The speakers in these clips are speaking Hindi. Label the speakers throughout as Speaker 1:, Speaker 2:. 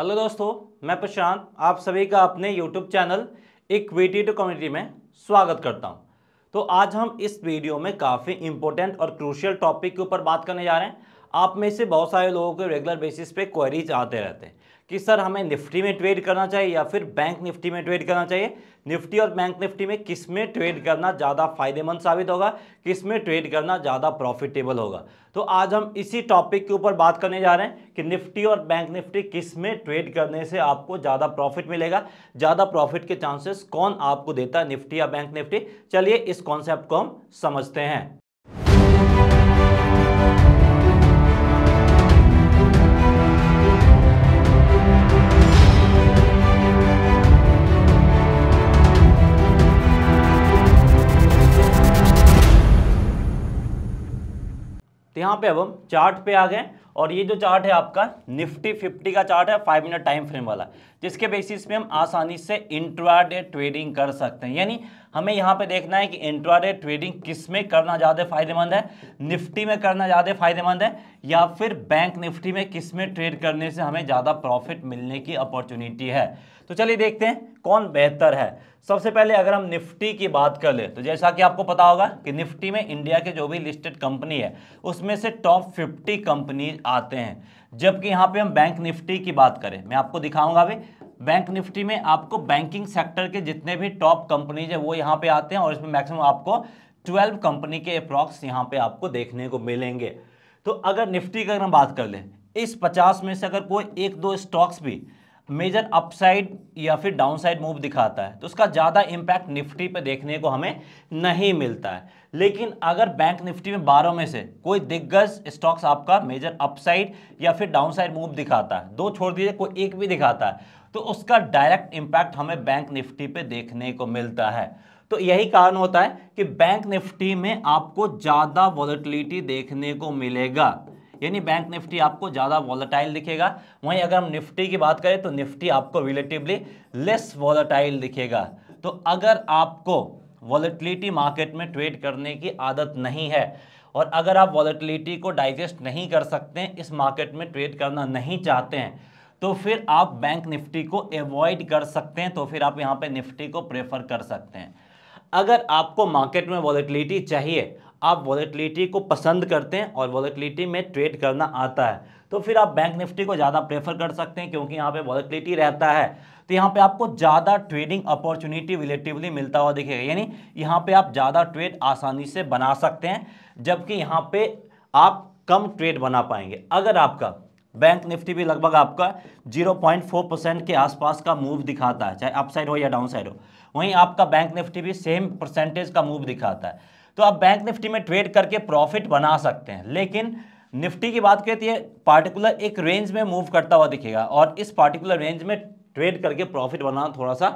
Speaker 1: हेलो दोस्तों मैं प्रशांत आप सभी का अपने YouTube channel equity to community में स्वागत करता हूं तो आज हम इस वीडियो में काफ़ी इंपॉर्टेंट और क्रूशियल टॉपिक के ऊपर बात करने जा रहे हैं आप में से बहुत सारे लोगों के रेगुलर बेसिस पे क्वेरीज आते रहते हैं कि सर हमें निफ्टी में ट्रेड करना चाहिए या फिर बैंक निफ्टी में ट्रेड करना चाहिए निफ्टी और बैंक निफ्टी में किस में ट्रेड करना ज़्यादा फायदेमंद साबित होगा किस में ट्रेड करना ज़्यादा प्रॉफिटेबल होगा तो आज हम इसी टॉपिक के ऊपर बात करने जा रहे हैं कि निफ्टी और बैंक निफ्टी किस में ट्रेड करने से आपको ज़्यादा प्रॉफिट मिलेगा ज़्यादा प्रॉफिट के चांसेस कौन आपको देता है निफ्टी या बैंक निफ्टी चलिए इस कॉन्सेप्ट को हम समझते हैं तो यहाँ पे अब हम चार्ट पे आ गए और ये जो चार्ट है आपका निफ्टी फिफ्टी का चार्ट है फाइव मिनट टाइम फ्रेम वाला जिसके बेसिस पे हम आसानी से इंट्राडे ट्रेडिंग कर सकते हैं यानी हमें यहाँ पे देखना है कि इंट्राडे ट्रेडिंग किस में करना ज़्यादा फायदेमंद है निफ्टी में करना ज़्यादा फायदेमंद है या फिर बैंक निफ्टी में किस में ट्रेड करने से हमें ज़्यादा प्रॉफिट मिलने की अपॉर्चुनिटी है तो चलिए देखते हैं कौन बेहतर है सबसे पहले अगर हम निफ्टी की बात कर ले तो जैसा कि आपको पता होगा कि निफ्टी में इंडिया के जो भी लिस्टेड कंपनी है उसमें से टॉप फिफ्टी कंपनी आते हैं जबकि यहाँ पे हम बैंक निफ्टी की बात करें मैं आपको दिखाऊंगा अभी बैंक निफ्टी में आपको बैंकिंग सेक्टर के जितने भी टॉप कंपनीज है वो यहाँ पे आते हैं और इसमें मैक्सिमम आपको 12 कंपनी के अप्रॉक्स यहाँ पे आपको देखने को मिलेंगे तो अगर निफ्टी की अगर हम बात कर लें इस 50 में से अगर कोई एक दो स्टॉक्स भी मेजर अपसाइड या फिर डाउनसाइड मूव दिखाता है तो उसका ज़्यादा इम्पैक्ट निफ्टी पर देखने को हमें नहीं मिलता है लेकिन अगर बैंक निफ्टी में बारह में से कोई दिग्गज स्टॉक्स आपका मेजर अपसाइड या फिर डाउनसाइड मूव दिखाता है दो छोड़ दीजिए कोई एक भी दिखाता है तो उसका डायरेक्ट इम्पैक्ट हमें बैंक निफ्टी पे देखने को मिलता है तो यही कारण होता है कि बैंक निफ्टी में आपको ज़्यादा वॉलिटिलिटी देखने को मिलेगा यानी बैंक निफ्टी आपको ज़्यादा वॉलेटाइल दिखेगा वहीं अगर हम निफ्टी की बात करें तो निफ्टी आपको रिलेटिवली लेस वॉलेटाइल दिखेगा तो अगर आपको वॉलेटिलिटी मार्केट में ट्रेड करने की आदत नहीं है और अगर आप वॉलेटिलिटी को डाइजेस्ट नहीं कर सकते इस मार्केट में ट्रेड करना नहीं चाहते हैं तो फिर आप बैंक निफ्टी को अवॉइड कर सकते हैं तो फिर आप यहाँ पे निफ्टी को प्रेफर कर सकते हैं अगर आपको मार्केट में वॉलेटिलिटी चाहिए आप वॉलेटिलिटी को पसंद करते हैं और वॉलेटिलिटी में ट्रेड करना आता है तो फिर आप बैंक निफ्टी को ज़्यादा प्रेफर कर सकते हैं क्योंकि यहाँ पे वॉलेटिलिटी रहता है तो यहाँ पे आपको ज़्यादा ट्रेडिंग अपॉर्चुनिटी रिलेटिवली मिलता हुआ दिखेगा यानी यहाँ पे आप ज़्यादा ट्रेड आसानी से बना सकते हैं जबकि यहाँ पर आप कम ट्रेड बना पाएंगे अगर आपका बैंक निफ्टी भी लगभग आपका 0.4 परसेंट के आसपास का मूव दिखाता है चाहे अप साइड हो या डाउन साइड हो वहीं आपका बैंक निफ्टी भी सेम परसेंटेज का मूव दिखाता है तो आप बैंक निफ्टी में ट्रेड करके प्रॉफिट बना सकते हैं लेकिन निफ्टी की बात करें तो ये पार्टिकुलर एक रेंज में मूव करता हुआ दिखेगा और इस पार्टिकुलर रेंज में ट्रेड करके प्रॉफिट बनाना थोड़ा सा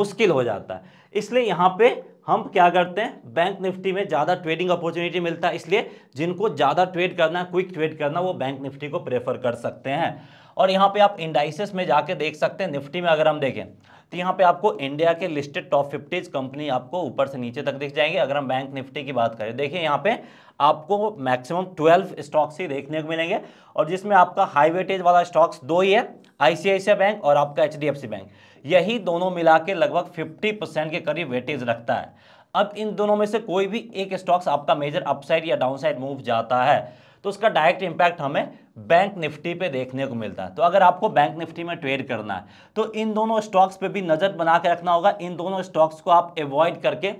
Speaker 1: मुश्किल हो जाता है इसलिए यहाँ पे हम क्या करते हैं बैंक निफ्टी में ज़्यादा ट्रेडिंग अपॉर्चुनिटी मिलता है इसलिए जिनको ज़्यादा ट्रेड करना है क्विक ट्रेड करना वो बैंक निफ्टी को प्रेफर कर सकते हैं और यहाँ पे आप इंडाइसिस में जाके देख सकते हैं निफ्टी में अगर हम देखें तो यहाँ पे आपको इंडिया के लिस्टेड टॉप फिफ्टीज कंपनी आपको ऊपर से नीचे तक दिख जाएंगे अगर हम बैंक निफ्टी की बात करें देखिए यहाँ पे आपको मैक्सिमम 12 स्टॉक्स ही देखने को मिलेंगे और जिसमें आपका हाई वेटेज वाला स्टॉक्स दो ही है आईसीआईसीआई बैंक और आपका एच बैंक यही दोनों मिला के लगभग फिफ्टी के करीब वेटेज रखता है अब इन दोनों में से कोई भी एक स्टॉक्स आपका मेजर अपसाइड या डाउन मूव जाता है तो उसका डायरेक्ट इम्पैक्ट हमें बैंक निफ्टी पे देखने को मिलता है तो अगर आपको बैंक निफ्टी में ट्रेड करना है तो इन दोनों स्टॉक्स पे भी नज़र बना के रखना होगा इन दोनों स्टॉक्स को आप एवॉइड करके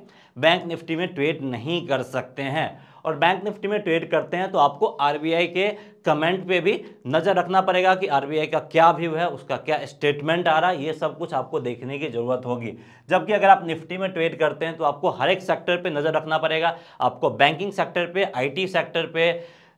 Speaker 1: बैंक निफ्टी में ट्रेड नहीं कर सकते हैं और बैंक निफ्टी में ट्रेड करते हैं तो आपको आरबीआई के कमेंट पे भी नज़र रखना पड़ेगा कि आरबीआई का क्या व्यू है उसका क्या स्टेटमेंट आ रहा है ये सब कुछ आपको देखने की ज़रूरत होगी जबकि अगर आप निफ्टी में ट्रेड करते हैं तो आपको हर एक सेक्टर पे नज़र रखना पड़ेगा आपको बैंकिंग सेक्टर पे आईटी सेक्टर पे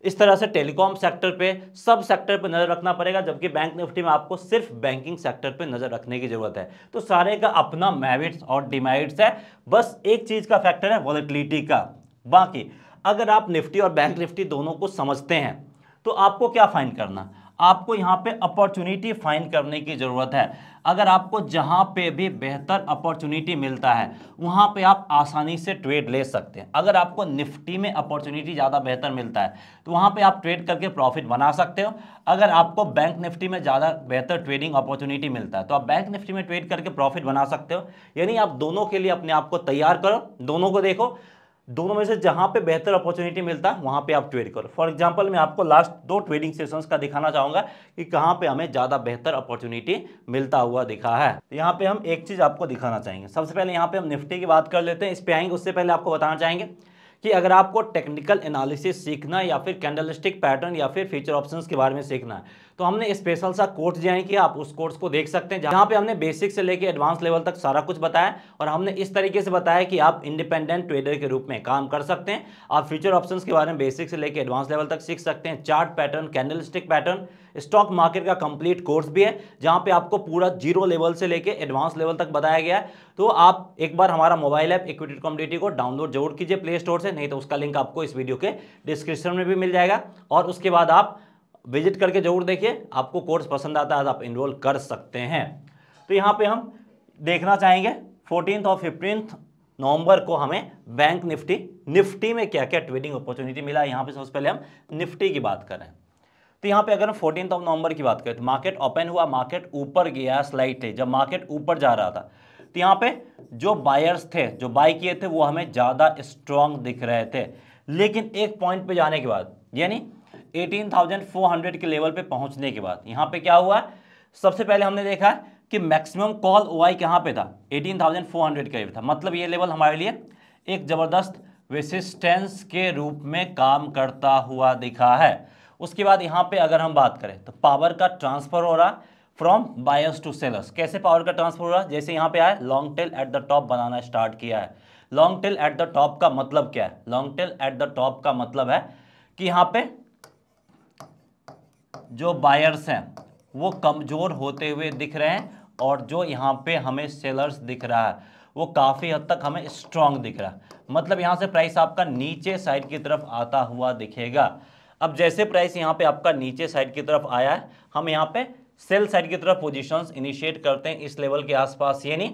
Speaker 1: इस तरह से टेलीकॉम सेक्टर पे सब सेक्टर पे नज़र रखना पड़ेगा जबकि बैंक निफ्टी में आपको सिर्फ बैंकिंग सेक्टर पे नज़र रखने की ज़रूरत है तो सारे का अपना मैरिट्स और डिमेरिट्स है बस एक चीज़ का फैक्टर है वॉलिटिलिटी का बाकी अगर आप निफ्टी और बैंक निफ्टी दोनों को समझते हैं तो आपको क्या फाइन करना आपको यहाँ पे अपॉर्चुनिटी फाइन करने की ज़रूरत है अगर आपको जहाँ पे भी बेहतर अपॉर्चुनिटी मिलता है वहाँ पे आप आसानी से ट्रेड ले सकते हैं अगर आपको निफ्टी में अपॉर्चुनिटी ज़्यादा बेहतर मिलता है तो वहाँ पे आप ट्रेड करके प्रॉफिट बना सकते हो अगर आपको बैंक निफ्टी में ज़्यादा बेहतर ट्रेडिंग अपॉर्चुनिटी मिलता है तो आप बैंक निफ्टी में ट्रेड करके प्रॉफिट बना सकते हो यानी आप दोनों के लिए अपने आप को तैयार करो दोनों को देखो दोनों में से जहां पे बेहतर अपॉर्चुनिटी मिलता है वहां पे आप ट्रेड करो फॉर एग्जांपल मैं आपको लास्ट दो ट्रेडिंग सेशंस का दिखाना चाहूंगा कि कहां पे हमें ज़्यादा बेहतर अपॉर्चुनिटी मिलता हुआ दिखा है तो यहाँ पे हम एक चीज़ आपको दिखाना चाहेंगे सबसे पहले यहाँ पे हम निफ्टी की बात कर लेते हैं इस पे आएंगे उससे पहले आपको बताना चाहेंगे कि अगर आपको टेक्निकल एनालिसिस सीखना या फिर कैंडलिस्टिक पैटर्न या फिर फ्यूचर ऑप्शंस के बारे में सीखना है तो हमने स्पेशल सा कोर्स जाए किया आप उस कोर्स को देख सकते हैं जहाँ पे हमने बेसिक से लेकर एडवांस लेवल तक सारा कुछ बताया और हमने इस तरीके से बताया कि आप इंडिपेंडेंट ट्रेडर के रूप में काम कर सकते हैं आप फ्यूचर ऑप्शन के बारे में बेसिक से लेकर एडवांस लेवल तक सीख सकते हैं chart pattern candlestick pattern stock market का कंप्लीट कोर्स भी है जहाँ पे आपको पूरा जीरो लेवल से लेके एडवांस लेवल तक बताया गया है तो आप एक बार हमारा मोबाइल ऐप इक्विटी कम्युनिटी को डाउनलोड जरूर कीजिए प्ले स्टोर से नहीं तो उसका लिंक आपको इस वीडियो के डिस्क्रिप्शन में भी मिल जाएगा और उसके बाद आप विजिट करके जरूर देखिए आपको कोर्स पसंद आता है तो आप इनरोल कर सकते हैं तो यहाँ पर हम देखना चाहेंगे फोर्टीन और फिफ्टीन नवंबर को हमें बैंक निफ्टी निफ्टी में क्या क्या ट्रेडिंग अपॉर्चुनिटी मिला यहाँ पे सबसे पहले हम निफ्टी की बात करें तो यहाँ पे अगर हम फोर्टीन ऑफ नवंबर की बात करें तो मार्केट ओपन हुआ मार्केट ऊपर गया स्लाइटली जब मार्केट ऊपर जा रहा था तो यहाँ पे जो बायर्स थे जो बाई किए थे वो हमें ज़्यादा स्ट्रांग दिख रहे थे लेकिन एक पॉइंट पे जाने के बाद यानी 18,400 के लेवल पे पहुँचने के बाद यहाँ पे क्या हुआ सबसे पहले हमने देखा कि मैक्सिमम कॉल ओ आई कहाँ पे था 18,400 के करीब था मतलब ये लेवल हमारे लिए एक ज़बरदस्त रेसिस्टेंस के रूप में काम करता हुआ दिखा है उसके बाद यहाँ पे अगर हम बात करें तो पावर का ट्रांसफर हो रहा फ्रॉम बायर्स टू सेलर्स कैसे पावर का ट्रांसफर हो रहा जैसे यहाँ पे आया long tail at the top बनाना स्टार्ट किया है long tail at the top का मतलब क्या है long tail at the top का मतलब है कि यहाँ पे जो बायर्स हैं वो कमज़ोर होते हुए दिख रहे हैं और जो यहाँ पे हमें सेलर्स दिख रहा है वो काफ़ी हद तक हमें स्ट्रांग दिख रहा है मतलब यहाँ से प्राइस आपका नीचे साइड की तरफ आता हुआ दिखेगा अब जैसे प्राइस यहाँ पे आपका नीचे साइड की तरफ आया है हम यहाँ पे सेल साइड की तरफ पोजीशंस इनिशिएट करते हैं इस लेवल के आसपास यानी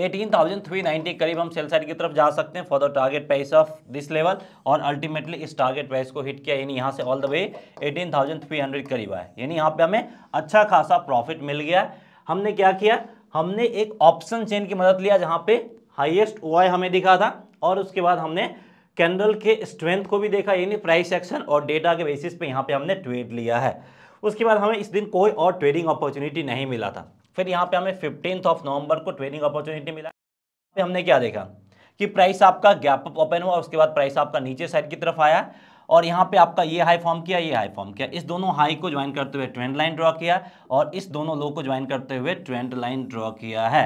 Speaker 1: 18,390 करीब हम सेल साइड की तरफ जा सकते हैं for the target price of this level और अल्टीमेटली इस टारगेट प्राइस को हिट किया यानी यहाँ से ऑल द वे 18,300 करीब आया यानी यहाँ पे हमें अच्छा खासा प्रॉफिट मिल गया हमने क्या किया हमने एक ऑप्शन चेन की मदद लिया जहाँ पे हाइएस्ट ओ हमें दिखा था और उसके बाद हमने कैंडल के स्ट्रेंथ को भी देखा यानी प्राइस एक्शन और डेटा के बेसिस पे यहाँ पे हमने ट्रेड लिया है उसके बाद हमें इस दिन कोई और ट्रेडिंग अपॉर्चुनिटी नहीं मिला था फिर यहाँ पे हमें फिफ्टीन ऑफ नवंबर को ट्रेडिंग अपॉर्चुनिटी मिला पे हमने क्या देखा कि प्राइस आपका गैप अप ओपन हुआ उसके बाद प्राइस आपका नीचे साइड की तरफ आया और यहाँ पे आपका ये हाई फॉर्म किया ये हाई फॉर्म किया इस दोनों हाई को ज्वाइन करते हुए ट्रेंड लाइन ड्रॉ किया और इस दोनों लो को ज्वाइन करते हुए ट्रेंड लाइन ड्रॉ किया है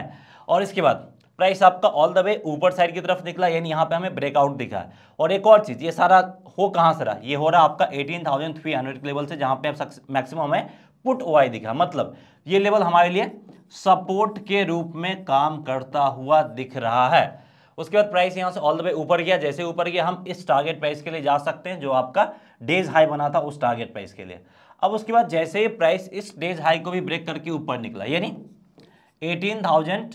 Speaker 1: और इसके बाद प्राइस आपका ऑल द वे ऊपर साइड की तरफ निकला यानी यहाँ पे हमें ब्रेकआउट दिखा है और एक और चीज़ ये सारा हो कहाँ से रहा ये हो रहा आपका 18,300 के लेवल से जहाँ पे आप मैक्सिमम हमें पुट वाई दिखा मतलब ये लेवल हमारे लिए सपोर्ट के रूप में काम करता हुआ दिख रहा है उसके बाद प्राइस यहाँ से ऑल द वे ऊपर गया जैसे ऊपर गया हम इस टारगेट प्राइस के लिए जा सकते हैं जो आपका डेज हाई बना था उस टारगेट प्राइस के लिए अब उसके बाद जैसे ही प्राइस इस डेज हाई को भी ब्रेक करके ऊपर निकला यानी एटीन थाउजेंड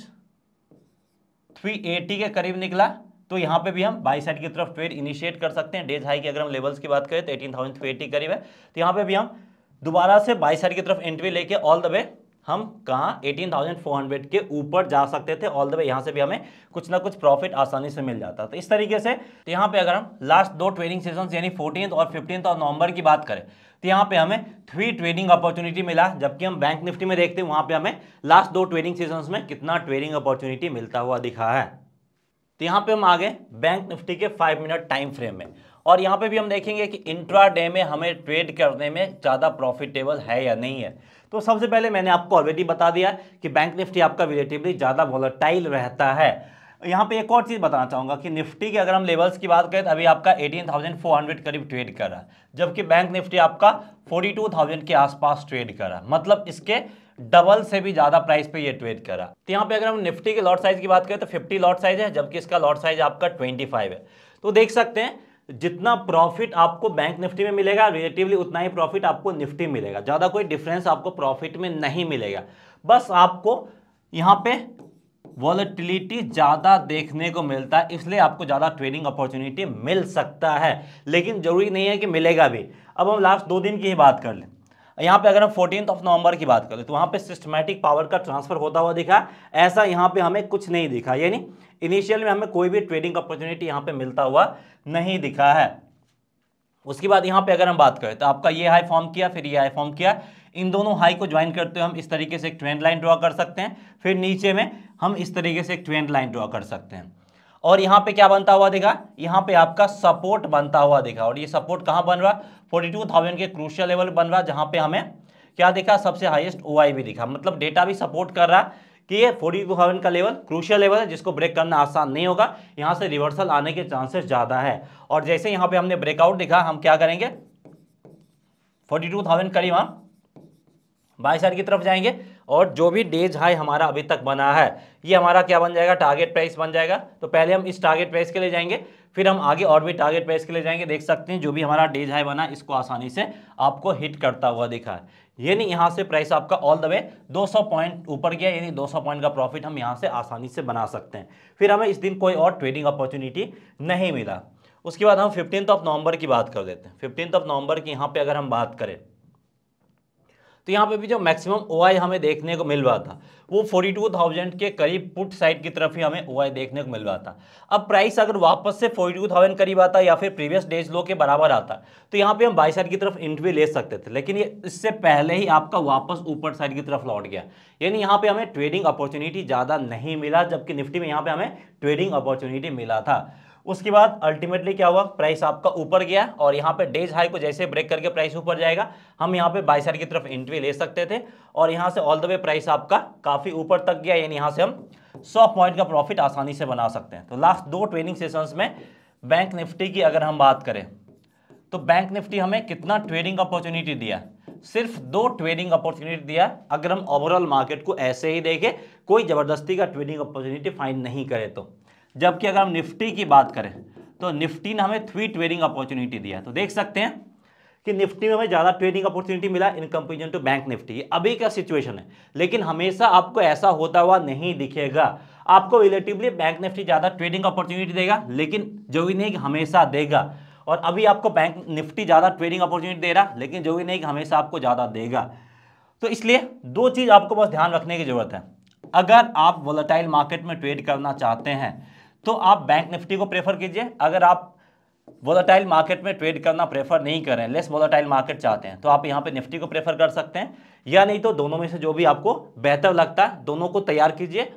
Speaker 1: 380 के करीब निकला तो यहाँ पे भी हम बाई साइड की तरफ ट्रेड इनिशिएट कर सकते हैं डेज हाई की अगर हम लेवल्स की बात करें तो एटीन थाउजेंड थ्री एटी करीब है तो यहाँ पे भी हम दोबारा से बाई साइड की तरफ एंट्री लेके ऑल द वे हम कहाँ एटीन थाउजेंड फोर हंड्रेड के ऊपर जा सकते थे ऑल द वे यहाँ से भी हमें कुछ ना कुछ प्रॉफिट आसानी से मिल जाता था इस तरीके से तो यहाँ पे अगर हम लास्ट दो ट्रेडिंग सेशन यानी फोर्टीन और फिफ्टीन और नवंबर की बात करें तो यहाँ पे हमें थ्री ट्रेडिंग अपॉर्चुनिटी मिला जबकि हम बैंक निफ्टी में देखते हैं वहाँ पे हमें लास्ट दो ट्रेडिंग सीजन में कितना ट्रेडिंग अपॉर्चुनिटी मिलता हुआ दिखा है तो यहाँ पे हम आ गए बैंक निफ्टी के फाइव मिनट टाइम फ्रेम में और यहाँ पे भी हम देखेंगे कि इंट्रा डे में हमें ट्रेड करने में ज़्यादा प्रॉफिटेबल है या नहीं है तो सबसे पहले मैंने आपको ऑलरेडी बता दिया कि बैंक निफ्टी आपका रिलेटिवली ज़्यादा वॉलेटाइल रहता है यहाँ पे एक और चीज़ बताना चाहूँगा कि निफ्टी के अगर हम लेवल्स की बात करें तो अभी आपका 18,400 करीब ट्रेड कर रहा है जबकि बैंक निफ्टी आपका 42,000 के आसपास ट्रेड कर रहा है मतलब इसके डबल से भी ज़्यादा प्राइस पे ये ट्रेड कर है तो यहाँ पे अगर हम निफ्टी के लॉट साइज़ की बात करें तो फिफ्टी लॉट साइज़ है जबकि इसका लॉट साइज़ आपका ट्वेंटी है तो देख सकते हैं जितना प्रॉफिट आपको बैंक निफ्टी में मिलेगा रिलेटिवली उतना ही प्रॉफिट आपको निफ्टी मिलेगा ज़्यादा कोई डिफरेंस आपको प्रॉफिट में नहीं मिलेगा बस आपको यहाँ पे वॉलिटिलिटी ज़्यादा देखने को मिलता है इसलिए आपको ज़्यादा ट्रेडिंग अपॉर्चुनिटी मिल सकता है लेकिन ज़रूरी नहीं है कि मिलेगा भी अब हम लास्ट दो दिन की ही बात कर लें यहाँ पे अगर हम फोर्टीन ऑफ नवंबर की बात करें तो वहाँ पे सिस्टमैटिक पावर का ट्रांसफर होता हुआ दिखा ऐसा यहाँ पे हमें कुछ नहीं दिखा यानी इनिशियल में हमें कोई भी ट्रेडिंग अपॉर्चुनिटी यहाँ पे मिलता हुआ नहीं दिखा है उसके बाद यहाँ पे अगर हम बात करें तो आपका ये हाई फॉर्म किया फिर ये हाई फॉर्म किया इन दोनों हाई को ज्वाइन करते हुए हम इस तरीके से एक ट्रेंड लाइन ड्रॉ कर सकते हैं फिर नीचे में हम इस तरीके से एक ट्रेंड लाइन ड्रॉ कर सकते हैं और यहाँ पे क्या बनता हुआ देखा यहाँ पे आपका सपोर्ट बनता हुआ देखा और ये सपोर्ट कहाँ बन रहा फोर्टी के क्रूशियल लेवल बन रहा जहाँ पे हमें क्या देखा सबसे हाईएस्ट ओ भी दिखा मतलब डेटा भी सपोर्ट कर रहा कि ये फोर्टी टू थाउजेंड का लेवल क्रूशियल लेवल है जिसको ब्रेक करना आसान नहीं होगा यहाँ से रिवर्सल आने के चांसेस ज़्यादा है और जैसे यहाँ पे हमने ब्रेकआउट दिखा हम क्या करेंगे फोर्टी टू थाउजेंड करीब हम बाईस साइड की तरफ जाएंगे और जो भी डेज हाई हमारा अभी तक बना है ये हमारा क्या बन जाएगा टारगेट प्राइस बन जाएगा तो पहले हम इस टारगेट प्राइस के लिए जाएंगे फिर हम आगे और भी टारगेट प्राइस के लिए जाएंगे देख सकते हैं जो भी हमारा डेज हाई बना इसको आसानी से आपको हिट करता हुआ दिखा है ये नहीं यहाँ से प्राइस आपका ऑल द वे 200 पॉइंट ऊपर गया यानी 200 पॉइंट का प्रॉफिट हम यहाँ से आसानी से बना सकते हैं फिर हमें इस दिन कोई और ट्रेडिंग अपॉर्चुनिटी नहीं मिला उसके बाद हम फिफ्टीन ऑफ नवंबर की बात कर देते हैं फिफ्टीन ऑफ नवंबर की यहाँ पर अगर हम बात करें तो यहाँ पे भी जो मैक्सिमम ओ हमें देखने को मिल रहा था वो 42,000 के करीब पुट साइड की तरफ ही हमें ओ देखने को मिल रहा था अब प्राइस अगर वापस से 42,000 करीब आता या फिर प्रीवियस डेज लो के बराबर आता तो यहाँ पे हम बाई साइड की तरफ इंटरव्यू ले सकते थे लेकिन ये इससे पहले ही आपका वापस ऊपर साइड की तरफ लौट गया यानी यहाँ पर हमें ट्रेडिंग अपॉर्चुनिटी ज़्यादा नहीं मिला जबकि निफ्टी में यहाँ पर हमें ट्रेडिंग अपॉर्चुनिटी मिला था उसके बाद अल्टीमेटली क्या हुआ प्राइस आपका ऊपर गया और यहाँ पे डेज हाई को जैसे ब्रेक करके प्राइस ऊपर जाएगा हम यहाँ पे बाईसाइड की तरफ एंट्री ले सकते थे और यहाँ से ऑल द वे प्राइस आपका काफ़ी ऊपर तक गया यानी यहाँ से हम सौ पॉइंट का प्रॉफिट आसानी से बना सकते हैं तो लास्ट दो ट्रेनिंग सेशंस में बैंक निफ्टी की अगर हम बात करें तो बैंक निफ्टी हमें कितना ट्रेडिंग अपॉर्चुनिटी दिया सिर्फ दो ट्रेडिंग अपॉर्चुनिटी दिया अगर हम ओवरऑल मार्केट को ऐसे ही देखें कोई ज़बरदस्ती का ट्रेडिंग अपॉर्चुनिटी फाइंड नहीं करे तो जबकि अगर हम निफ्टी की बात करें तो निफ्टी ने हमें थ्री ट्रेडिंग अपॉर्चुनिटी दिया तो देख सकते हैं कि निफ्टी में हमें ज़्यादा ट्रेडिंग अपॉर्चुनिटी मिला in comparison to bank Nifty अभी का सिचुएशन है लेकिन हमेशा आपको ऐसा होता हुआ नहीं दिखेगा आपको रिलेटिवली बैंक निफ्टी ज़्यादा ट्रेडिंग अपॉर्चुनिटी देगा लेकिन जो भी नहीं हमेशा देगा और अभी आपको बैंक निफ्टी ज़्यादा ट्रेडिंग अपॉर्चुनिटी दे रहा लेकिन जो भी नहीं हमेशा आपको ज़्यादा देगा तो इसलिए दो चीज़ आपको बस ध्यान रखने की ज़रूरत है अगर आप वोलाटाइल मार्केट में ट्रेड करना चाहते हैं तो आप बैंक निफ्टी को प्रेफर कीजिए अगर आप वोलाटाइल मार्केट में ट्रेड करना प्रेफर नहीं करें लेस वोलाटाइल मार्केट चाहते हैं तो आप यहाँ पे निफ्टी को प्रेफर कर सकते हैं या नहीं तो दोनों में से जो भी आपको बेहतर लगता है दोनों को तैयार कीजिए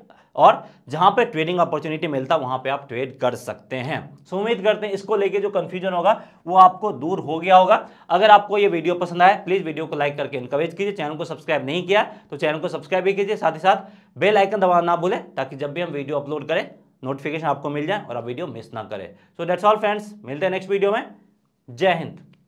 Speaker 1: और जहाँ पे ट्रेडिंग अपॉर्चुनिटी मिलता है वहाँ पे आप ट्रेड कर सकते हैं सो उम्मीद करते हैं इसको लेके जो कन्फ्यूजन होगा वो आपको दूर हो गया होगा अगर आपको ये वीडियो पसंद आए प्लीज़ वीडियो को लाइक करके इनकरेज कीजिए चैनल को सब्सक्राइब नहीं किया तो चैनल को सब्सक्राइब भी कीजिए साथ ही साथ बेल आइकन दबाना ना भूलें ताकि जब भी हम वीडियो अपलोड करें नोटिफिकेशन आपको मिल जाए और आप वीडियो मिस ना करें सो दैट्स ऑल फ्रेंड्स मिलते हैं नेक्स्ट वीडियो में जय हिंद